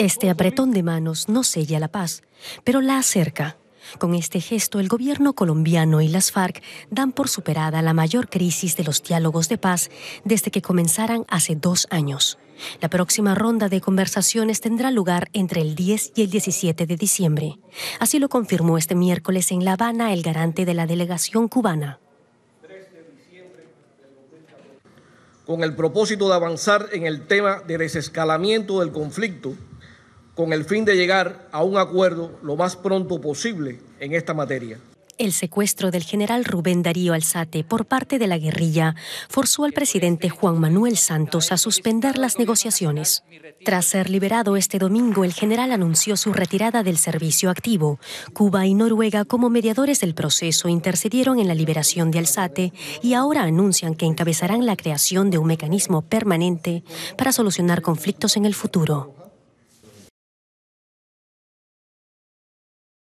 Este apretón de manos no sella la paz, pero la acerca. Con este gesto, el gobierno colombiano y las FARC dan por superada la mayor crisis de los diálogos de paz desde que comenzaran hace dos años. La próxima ronda de conversaciones tendrá lugar entre el 10 y el 17 de diciembre. Así lo confirmó este miércoles en La Habana el garante de la delegación cubana. Con el propósito de avanzar en el tema de desescalamiento del conflicto, con el fin de llegar a un acuerdo lo más pronto posible en esta materia. El secuestro del general Rubén Darío Alzate por parte de la guerrilla forzó al presidente Juan Manuel Santos a suspender las negociaciones. Tras ser liberado este domingo, el general anunció su retirada del servicio activo. Cuba y Noruega, como mediadores del proceso, intercedieron en la liberación de Alzate y ahora anuncian que encabezarán la creación de un mecanismo permanente para solucionar conflictos en el futuro.